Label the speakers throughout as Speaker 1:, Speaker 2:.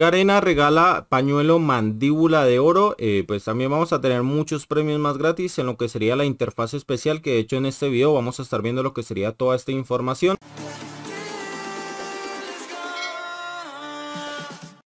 Speaker 1: Garena regala pañuelo mandíbula de oro, eh, pues también vamos a tener muchos premios más gratis en lo que sería la interfaz especial que de hecho en este video vamos a estar viendo lo que sería toda esta información.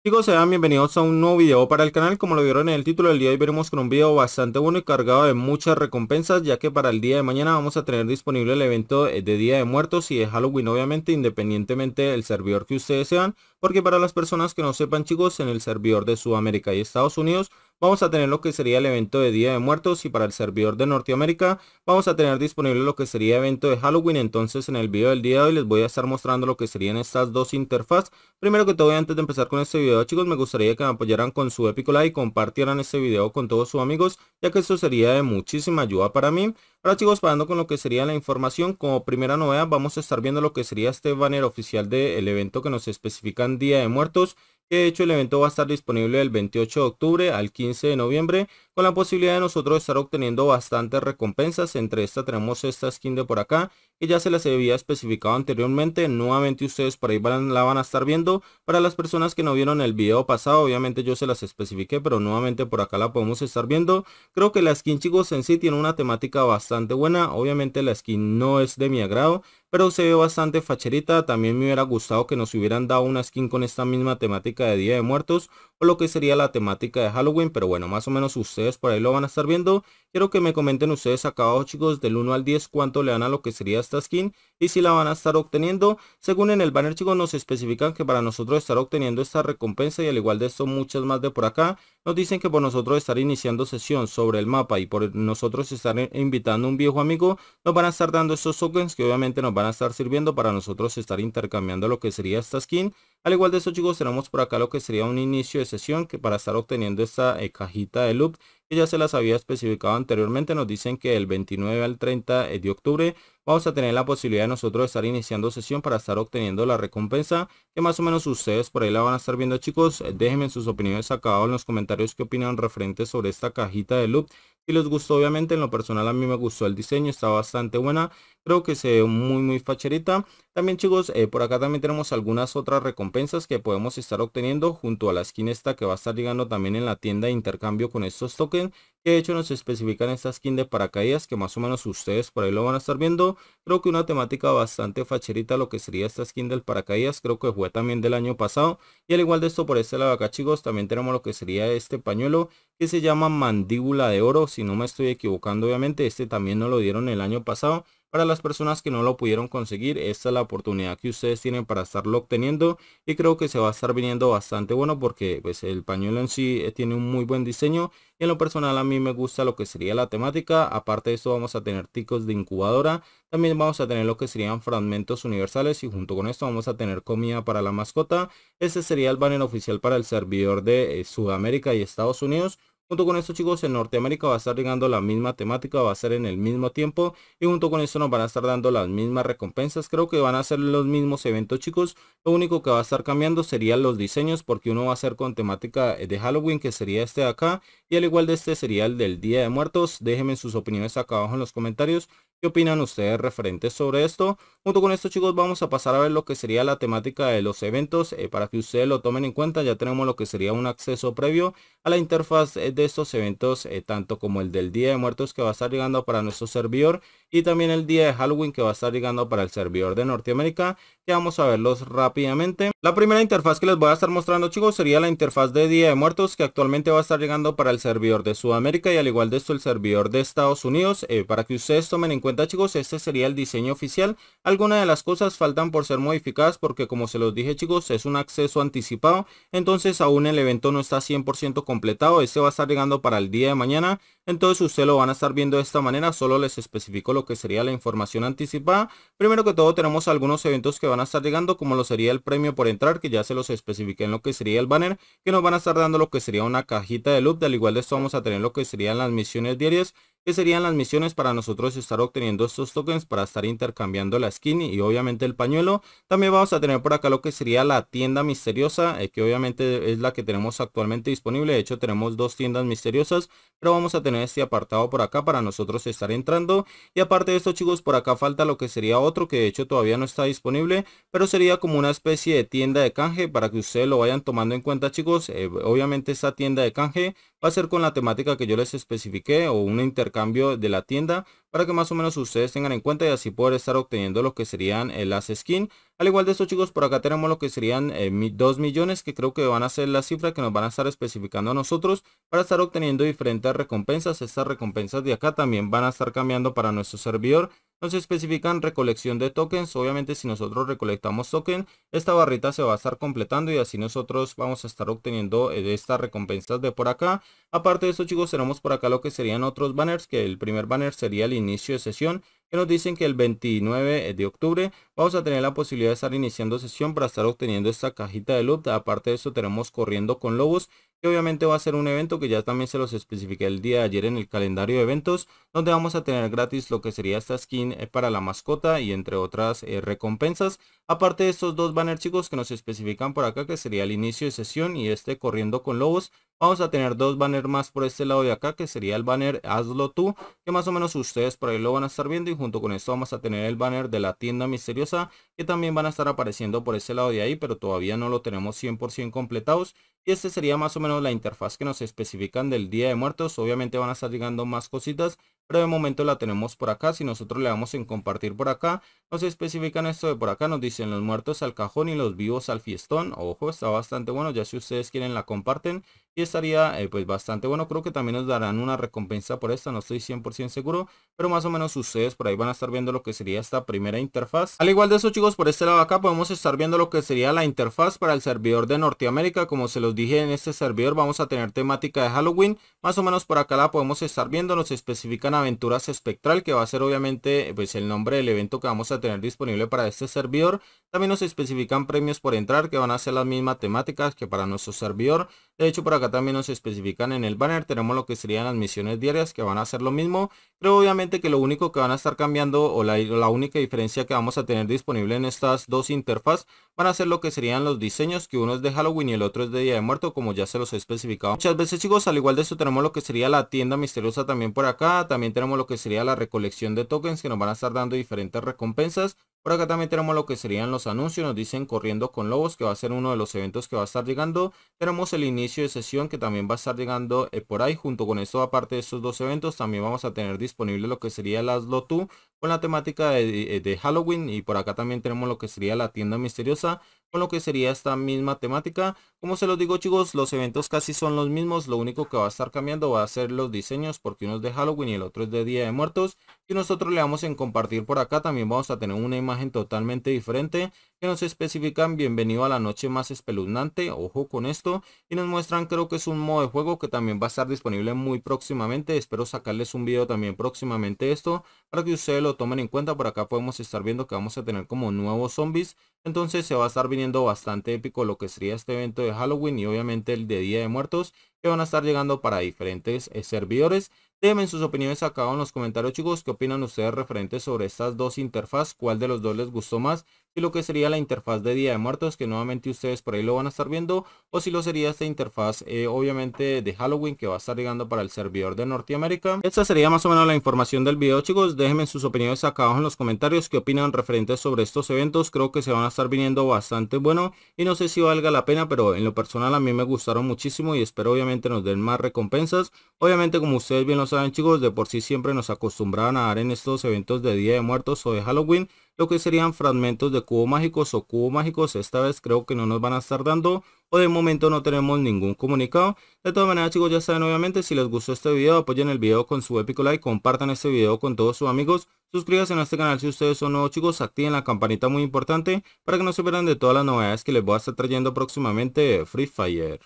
Speaker 1: Chicos, sean bienvenidos a un nuevo video para el canal, como lo vieron en el título del día de hoy veremos con un video bastante bueno y cargado de muchas recompensas ya que para el día de mañana vamos a tener disponible el evento de Día de Muertos y de Halloween obviamente independientemente del servidor que ustedes sean porque para las personas que no sepan chicos en el servidor de Sudamérica y Estados Unidos vamos a tener lo que sería el evento de Día de Muertos y para el servidor de Norteamérica vamos a tener disponible lo que sería evento de Halloween. Entonces en el video del día de hoy les voy a estar mostrando lo que serían estas dos interfaz. Primero que todo antes de empezar con este video chicos me gustaría que me apoyaran con su épico like y compartieran este video con todos sus amigos ya que esto sería de muchísima ayuda para mí. Ahora chicos, pasando con lo que sería la información, como primera novedad vamos a estar viendo lo que sería este banner oficial del evento que nos especifican Día de Muertos. De hecho, el evento va a estar disponible del 28 de octubre al 15 de noviembre con la posibilidad de nosotros estar obteniendo bastantes recompensas. Entre esta tenemos esta skin de por acá, que ya se las había especificado anteriormente. Nuevamente ustedes por ahí la van a estar viendo. Para las personas que no vieron el video pasado, obviamente yo se las especifiqué, pero nuevamente por acá la podemos estar viendo. Creo que la skin chicos en sí tiene una temática bastante buena. Obviamente la skin no es de mi agrado, pero se ve bastante facherita. También me hubiera gustado que nos hubieran dado una skin con esta misma temática de Día de Muertos o lo que sería la temática de Halloween, pero bueno, más o menos ustedes ustedes por ahí lo van a estar viendo. Quiero que me comenten ustedes acá abajo chicos del 1 al 10 cuánto le dan a lo que sería esta skin y si la van a estar obteniendo. Según en el banner chicos nos especifican que para nosotros estar obteniendo esta recompensa y al igual de esto muchas más de por acá nos dicen que por nosotros estar iniciando sesión sobre el mapa y por nosotros estar e-, invitando a un viejo amigo, nos van a estar dando estos tokens que obviamente nos van a estar sirviendo para nosotros estar intercambiando lo que sería esta skin. Al igual de eso chicos tenemos por acá lo que sería un inicio de sesión que para estar obteniendo esta eh, cajita de loop que ya se las había especificado anteriormente, nos dicen que el 29 al 30 eh, de octubre vamos a tener la posibilidad de nosotros de estar iniciando sesión para estar obteniendo la recompensa que más o menos ustedes por ahí la van a estar viendo chicos. Eh, déjenme sus opiniones acá en los comentarios qué opinan referente sobre esta cajita de loop. Si les gustó obviamente en lo personal a mí me gustó el diseño, está bastante buena creo que se ve muy muy facherita también chicos eh, por acá también tenemos algunas otras recompensas que podemos estar obteniendo junto a la skin esta que va a estar llegando también en la tienda de intercambio con estos tokens que de hecho nos especifican esta skin de paracaídas que más o menos ustedes por ahí lo van a estar viendo creo que una temática bastante facherita lo que sería esta skin del paracaídas creo que fue también del año pasado y al igual de esto por este lado acá chicos también tenemos lo que sería este pañuelo que se llama mandíbula de oro si no me estoy equivocando obviamente este también nos lo dieron el año pasado para las personas que no lo pudieron conseguir, esta es la oportunidad que ustedes tienen para estarlo obteniendo y creo que se va a estar viniendo bastante bueno porque pues, el pañuelo en sí eh, tiene un muy buen diseño y en lo personal a mí me gusta lo que sería la temática. Aparte de esto vamos a tener ticos de incubadora, también vamos a tener lo que serían fragmentos universales y junto con esto vamos a tener comida para la mascota. Este sería el banner oficial para el servidor de eh, Sudamérica y Estados Unidos. Junto con esto chicos en Norteamérica va a estar llegando la misma temática, va a ser en el mismo tiempo y junto con esto nos van a estar dando las mismas recompensas. Creo que van a ser los mismos eventos chicos. Lo único que va a estar cambiando serían los diseños porque uno va a ser con temática eh, de Halloween que sería este de acá y al igual de este sería el del Día de Muertos. Déjenme sus opiniones acá abajo en los comentarios opinan ustedes referentes sobre esto? Junto con esto chicos vamos a pasar a ver lo que sería la temática de los eventos eh, para que ustedes lo tomen en cuenta. Ya tenemos lo que sería un acceso previo a la interfaz eh, de estos eventos eh, tanto como el del Día de Muertos que va a estar llegando para nuestro servidor y también el Día de Halloween que va a estar llegando para el servidor de Norteamérica ya vamos a verlos rápidamente. La primera interfaz que les voy a estar mostrando chicos sería la interfaz de Día de Muertos que actualmente va a estar llegando para el servidor de Sudamérica y al igual de esto el servidor de Estados Unidos. Eh, para que ustedes tomen en cuenta chicos, este sería el diseño oficial. Algunas de las cosas faltan por ser modificadas porque como se los dije chicos, es un acceso anticipado. Entonces aún el evento no está 100% completado. Este va a estar llegando para el día de mañana entonces ustedes lo van a estar viendo de esta manera, solo les especifico lo que sería la información anticipada. Primero que todo tenemos algunos eventos que van a estar llegando, como lo sería el premio por entrar, que ya se los especificé en lo que sería el banner, que nos van a estar dando lo que sería una cajita de loop, del igual de esto vamos a tener lo que serían las misiones diarias, que serían las misiones para nosotros estar obteniendo estos tokens para estar intercambiando la skin y obviamente el pañuelo. También vamos a tener por acá lo que sería la tienda misteriosa, eh, que obviamente es la que tenemos actualmente disponible. De hecho tenemos dos tiendas misteriosas, pero vamos a tener este apartado por acá para nosotros estar entrando. Y aparte de esto chicos, por acá falta lo que sería otro que de hecho todavía no está disponible, pero sería como una especie de tienda de canje para que ustedes lo vayan tomando en cuenta chicos. Eh, obviamente esta tienda de canje va a ser con la temática que yo les especifiqué o un intercambio de la tienda para que más o menos ustedes tengan en cuenta y así poder estar obteniendo lo que serían eh, las skins. Al igual de estos chicos, por acá tenemos lo que serían 2 eh, millones que creo que van a ser la cifra que nos van a estar especificando a nosotros para estar obteniendo diferentes recompensas. Estas recompensas de acá también van a estar cambiando para nuestro servidor. Nos especifican recolección de tokens, obviamente si nosotros recolectamos token, esta barrita se va a estar completando y así nosotros vamos a estar obteniendo eh, estas recompensas de por acá. Aparte de eso, chicos, tenemos por acá lo que serían otros banners, que el primer banner sería el inicio de sesión que nos dicen que el 29 eh, de octubre vamos a tener la posibilidad de estar iniciando sesión para estar obteniendo esta cajita de loop. Aparte de eso tenemos corriendo con lobos que obviamente va a ser un evento que ya también se los especifiqué el día de ayer en el calendario de eventos, donde vamos a tener gratis lo que sería esta skin eh, para la mascota y entre otras eh, recompensas. Aparte de estos dos banners chicos que nos especifican por acá que sería el inicio de sesión y este corriendo con lobos, vamos a tener dos banners más por este lado de acá que sería el banner hazlo tú, que más o menos ustedes por ahí lo van a estar viendo y Junto con esto vamos a tener el banner de la tienda misteriosa que también van a estar apareciendo por ese lado de ahí, pero todavía no lo tenemos 100% completados. Y este sería más o menos la interfaz que nos especifican del Día de Muertos. Obviamente van a estar llegando más cositas, pero de momento la tenemos por acá. Si nosotros le damos en compartir por acá, nos especifican esto de por acá. Nos dicen los muertos al cajón y los vivos al fiestón. Ojo, está bastante bueno. Ya si ustedes quieren la comparten y estaría eh, pues bastante bueno. Creo que también nos darán una recompensa por esta, no estoy 100% seguro, pero más o menos ustedes por ahí van a estar viendo lo que sería esta primera interfaz. Al igual de eso chicos, por este lado acá podemos estar viendo lo que sería la interfaz para el servidor de Norteamérica. Como se los dije en este servidor vamos a tener temática de Halloween, más o menos por acá la podemos estar viendo, nos especifican aventuras espectral que va a ser obviamente pues el nombre del evento que vamos a tener disponible para este servidor. También nos especifican premios por entrar que van a ser las mismas temáticas que para nuestro servidor. De hecho por acá acá también nos especifican en el banner, tenemos lo que serían las misiones diarias que van a ser lo mismo, pero obviamente que lo único que van a estar cambiando o la, única diferencia que vamos a tener disponible en estas dos interfaz van a ser lo que serían los diseños, que uno es de Halloween y el otro es de Día de Muerto, como ya se los he especificado. Muchas veces chicos, al igual de eso tenemos lo que sería la tienda misteriosa también por acá, también tenemos lo que sería la recolección de tokens que nos van a estar dando diferentes recompensas, por acá también tenemos lo que serían los anuncios, nos dicen Corriendo con Lobos, que va a ser uno de los eventos que va a estar llegando. Tenemos el inicio de sesión que también va a estar llegando eh, por ahí. Junto con esto, aparte de estos dos eventos, también vamos a tener disponible lo que sería las Lotu con la temática eh, de Halloween. Y por acá también tenemos lo que sería la tienda misteriosa con lo que sería esta misma temática. Como se los digo chicos, los eventos casi son los mismos, lo único que va a estar cambiando va a ser los diseños, porque uno es de Halloween y el otro es de Día de Muertos. Y nosotros le damos en compartir por acá, también vamos a tener una imagen totalmente diferente, que nos especifican bienvenido a la noche más espeluznante, ojo con esto, y nos muestran creo que es un modo de juego que también va a estar disponible muy próximamente, espero sacarles un video también próximamente esto, para que ustedes lo tomen en cuenta. Por acá podemos estar viendo que vamos a tener como nuevos zombies. Entonces se va a estar viniendo bastante épico lo que sería este evento de Halloween y obviamente el de Día de Muertos que van a estar llegando para diferentes eh, servidores. Déjenme sus opiniones acá en los comentarios chicos, qué opinan ustedes referentes sobre estas dos interfaz, cuál de los dos les gustó más y lo que sería la interfaz de Día de Muertos que nuevamente ustedes por ahí lo van a estar viendo o si lo sería esta interfaz eh, obviamente de Halloween que va a estar llegando para el servidor de Norteamérica. Esta sería más o menos la información del video chicos, déjenme sus opiniones acá abajo en los comentarios qué opinan referentes sobre estos eventos, creo que se van a estar viniendo bastante bueno y no sé si valga la pena pero en lo personal a mí me gustaron muchísimo y espero obviamente nos den más recompensas, obviamente como ustedes bien lo saben chicos de por sí siempre nos acostumbraban a dar en estos eventos de Día de Muertos o de Halloween lo que serían fragmentos de cubo mágicos o cubo mágicos. Esta vez creo que no nos van a estar dando o de momento no tenemos ningún comunicado. De todas maneras chicos ya saben obviamente si les gustó este video apoyen el video con su épico like, compartan este video con todos sus amigos. Suscríbanse a este canal si ustedes son nuevos chicos, activen la campanita muy importante para que no se pierdan de todas las novedades que les voy a estar trayendo próximamente Free Fire.